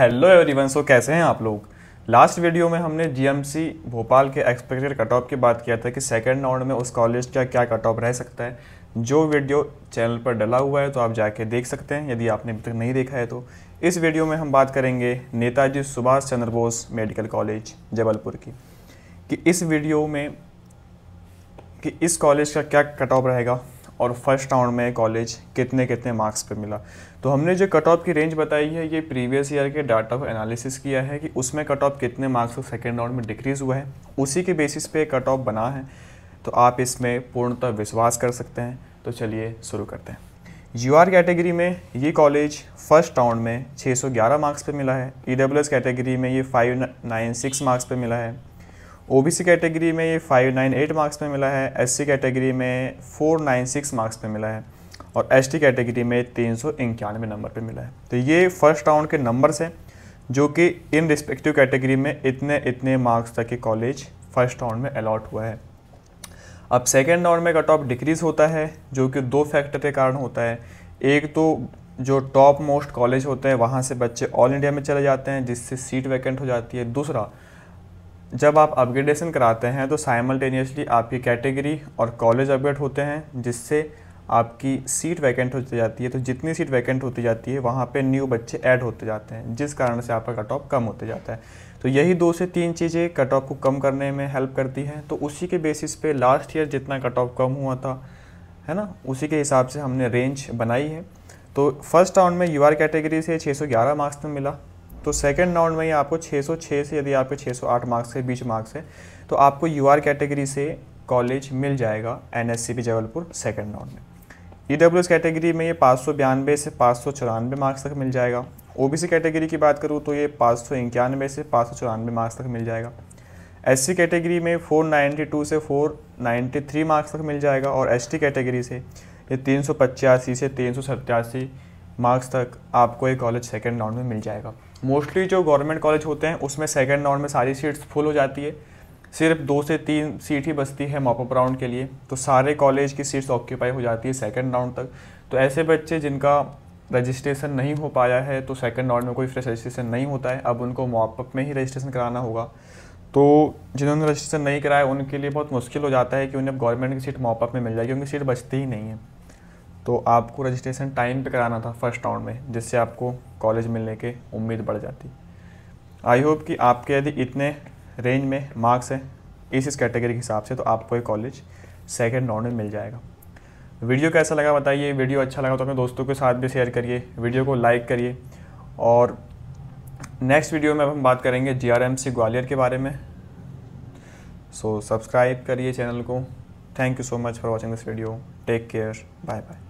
hello everyone so कैसे हैं आप लोग लास्ट वीडियो में हमने जीएमसी भोपाल के एक्सपेक्टेड कट ऑफ की बात किया था कि सेकंड राउंड में उस कॉलेज का क्या कट ऑफ रह सकता है जो वीडियो चैनल पर डला हुआ है तो आप जाके देख सकते हैं यदि आपने अभी तक नहीं देखा है तो इस वीडियो में हम बात करेंगे नेताजी सुभाष चंद्र बोस मेडिकल कॉलेज जबलपुर की कि इस वीडियो में कि इस कॉलेज का क्या कट ऑफ रहेगा और फर्स्ट राउंड में कॉलेज कितने कितने मार्क्स पे मिला तो हमने जो कट ऑफ की रेंज बताई है ये प्रीवियस ईयर के डाटा को एनालिसिस किया है कि उसमें कट ऑफ कितने मार्क्स को सेकेंड राउंड में डिक्रीज़ हुआ है उसी के बेसिस पे कट ऑफ बना है तो आप इसमें पूर्णतः विश्वास कर सकते हैं तो चलिए शुरू करते हैं यू आर कैटेगरी में ये कॉलेज फर्स्ट राउंड में 611 मार्क्स पे मिला है ई एस कैटेगरी में ये 596 मार्क्स पे मिला है ओबीसी कैटेगरी में ये 598 मार्क्स पे मिला है एससी कैटेगरी में 496 मार्क्स पे मिला है और एसटी कैटेगरी में तीन नंबर पे मिला है तो ये फर्स्ट राउंड के नंबर्स हैं जो कि इन रिस्पेक्टिव कैटेगरी में इतने इतने मार्क्स तक के कॉलेज फर्स्ट राउंड में अलाट हुआ है अब सेकेंड राउंड में कट ऑफ डिक्रीज़ होता है जो कि दो फैक्टर के कारण होता है एक तो जो टॉप मोस्ट कॉलेज होते हैं वहाँ से बच्चे ऑल इंडिया में चले जाते हैं जिससे सीट वैकेंट हो जाती है दूसरा जब आप अपग्रेडेशन कराते हैं तो साइमल्टेनियसली आपकी कैटेगरी और कॉलेज अपग्रेड होते हैं जिससे आपकी सीट वैकेंट होती जाती है तो जितनी सीट वैकेंट होती जाती है वहाँ पे न्यू बच्चे ऐड होते जाते हैं जिस कारण से आपका कट ऑफ कम होते जाता है तो यही दो से तीन चीज़ें कट ऑफ को कम करने में हेल्प करती हैं तो उसी के बेसिस पे लास्ट ईयर जितना कट ऑफ कम हुआ था है ना उसी के हिसाब से हमने रेंज बनाई है तो फर्स्ट राउंड में यू आर कैटेगरी से 611 मार्क्स में मिला तो सेकेंड राउंड में ही आपको 606 से यदि आपके 608 मार्क्स है बीच मार्क्स है तो आपको यू कैटेगरी से कॉलेज मिल जाएगा N S Jabalpur second round में ई e कैटेगरी में ये पाँच सौ बयानवे से पाँच सौ चौरानवे मार्क्स तक मिल जाएगा ओ बी सी कैटेगरी की बात करूँ तो ये पाँच सौ इक्यानवे से पाँच सौ चौरानवे मार्क्स तक मिल जाएगा एस सी कैटेगरी में फोर नाइन्टी टू से फोर नाइन्टी थ्री मार्क्स तक मिल जाएगा और एस टी कैटेगरी से ये तीन सौ पचासी से तीन सौ सत्तासी मार्क्स तक आपको ये कॉलेज सेकेंड राउंड में मिल जाएगा मोस्टली जो गवर्नमेंट कॉलेज होते हैं उसमें सेकेंड राउंड में सारी सीट्स फुल हो जाती है सिर्फ दो से तीन सीट ही बचती है मॉपअप राउंड के लिए तो सारे कॉलेज की सीट्स ऑक्यूपाई हो जाती है सेकेंड राउंड तक तो ऐसे बच्चे जिनका रजिस्ट्रेशन नहीं हो पाया है तो सेकेंड राउंड में कोई फ्रेश रजिस्ट्रेशन नहीं होता है अब उनको मॉपअप में ही रजिस्ट्रेशन कराना होगा तो जिन्होंने रजिस्ट्रेशन नहीं कराया उनके लिए बहुत मुश्किल हो जाता है कि उन्हें गवर्नमेंट की सीट मॉपअप में मिल जाएगी उनकी सीट बचती ही नहीं है तो आपको रजिस्ट्रेशन टाइम पे कराना था फर्स्ट राउंड में जिससे आपको कॉलेज मिलने के उम्मीद बढ़ जाती आई होप कि आपके यदि इतने रेंज में मार्क्स हैं इस इस कैटेगरी के हिसाब से तो आपको ये कॉलेज सेकेंड राउंड में मिल जाएगा वीडियो कैसा लगा बताइए वीडियो अच्छा लगा तो अपने दोस्तों के साथ भी शेयर करिए वीडियो को लाइक करिए और नेक्स्ट वीडियो में अब हम बात करेंगे जी ग्वालियर के बारे में सो सब्सक्राइब करिए चैनल को thank you so much for watching this video take care bye bye